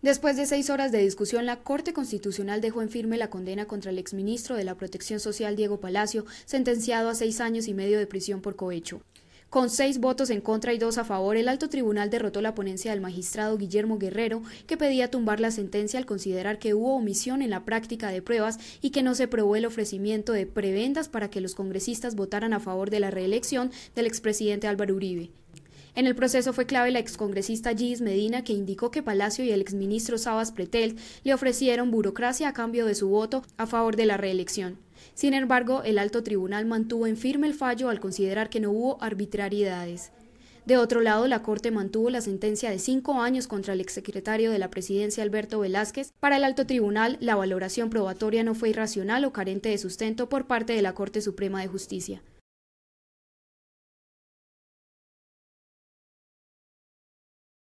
Después de seis horas de discusión, la Corte Constitucional dejó en firme la condena contra el exministro de la Protección Social Diego Palacio, sentenciado a seis años y medio de prisión por cohecho. Con seis votos en contra y dos a favor, el alto tribunal derrotó la ponencia del magistrado Guillermo Guerrero, que pedía tumbar la sentencia al considerar que hubo omisión en la práctica de pruebas y que no se probó el ofrecimiento de prebendas para que los congresistas votaran a favor de la reelección del expresidente Álvaro Uribe. En el proceso fue clave la excongresista Gis Medina, que indicó que Palacio y el exministro Sabas Pretel le ofrecieron burocracia a cambio de su voto a favor de la reelección. Sin embargo, el alto tribunal mantuvo en firme el fallo al considerar que no hubo arbitrariedades. De otro lado, la Corte mantuvo la sentencia de cinco años contra el exsecretario de la Presidencia Alberto Velázquez. Para el alto tribunal, la valoración probatoria no fue irracional o carente de sustento por parte de la Corte Suprema de Justicia.